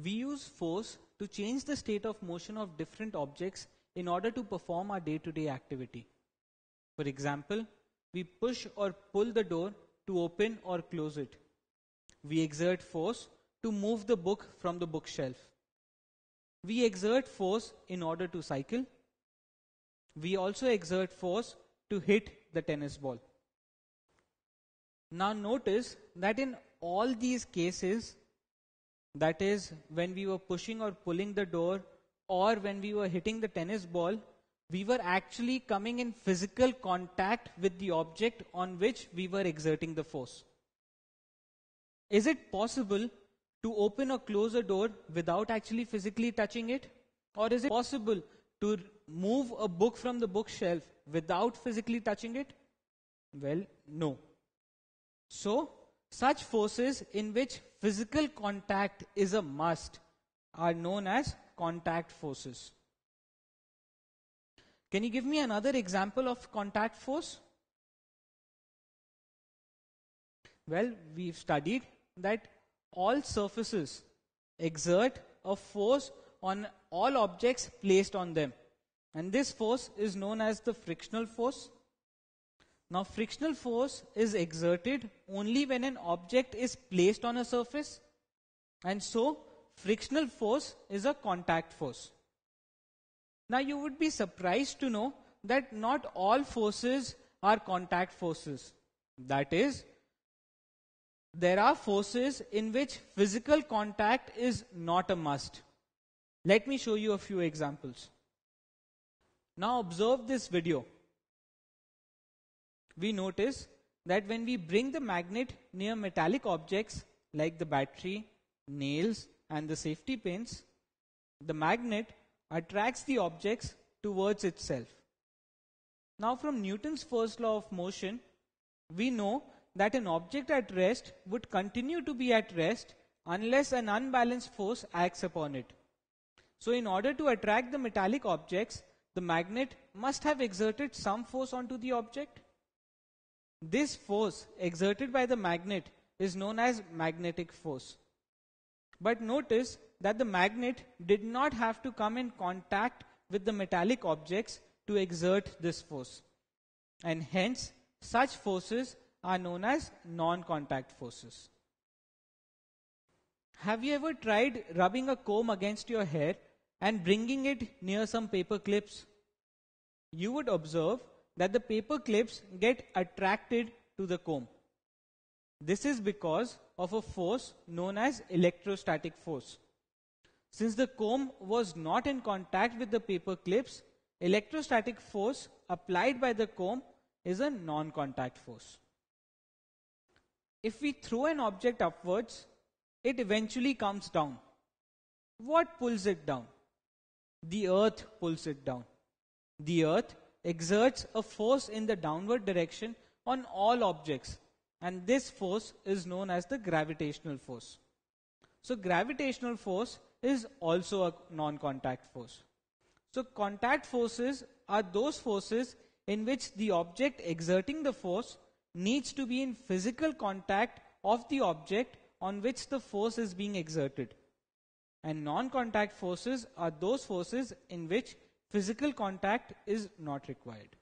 We use force to change the state of motion of different objects in order to perform our day to day activity. For example, we push or pull the door to open or close it. We exert force to move the book from the bookshelf. We exert force in order to cycle. We also exert force to hit the tennis ball. Now, notice that in all these cases, that is, when we were pushing or pulling the door, or when we were hitting the tennis ball, we were actually coming in physical contact with the object on which we were exerting the force. Is it possible to open or close a door without actually physically touching it? Or is it possible to move a book from the bookshelf without physically touching it? Well, no. So, such forces in which physical contact is a must are known as contact forces. Can you give me another example of contact force? Well, we've studied that all surfaces exert a force on all objects placed on them. And this force is known as the frictional force. Now frictional force is exerted only when an object is placed on a surface and so frictional force is a contact force. Now you would be surprised to know that not all forces are contact forces. That is, there are forces in which physical contact is not a must. Let me show you a few examples. Now observe this video we notice that when we bring the magnet near metallic objects like the battery, nails and the safety pins, the magnet attracts the objects towards itself. Now from Newton's first law of motion, we know that an object at rest would continue to be at rest unless an unbalanced force acts upon it. So in order to attract the metallic objects, the magnet must have exerted some force onto the object this force exerted by the magnet is known as magnetic force. But notice that the magnet did not have to come in contact with the metallic objects to exert this force. And hence, such forces are known as non contact forces. Have you ever tried rubbing a comb against your hair and bringing it near some paper clips? You would observe that the paper clips get attracted to the comb. This is because of a force known as electrostatic force. Since the comb was not in contact with the paper clips, electrostatic force applied by the comb is a non-contact force. If we throw an object upwards, it eventually comes down. What pulls it down? The earth pulls it down. The earth exerts a force in the downward direction on all objects and this force is known as the gravitational force. So gravitational force is also a non-contact force. So contact forces are those forces in which the object exerting the force needs to be in physical contact of the object on which the force is being exerted. And non-contact forces are those forces in which physical contact is not required.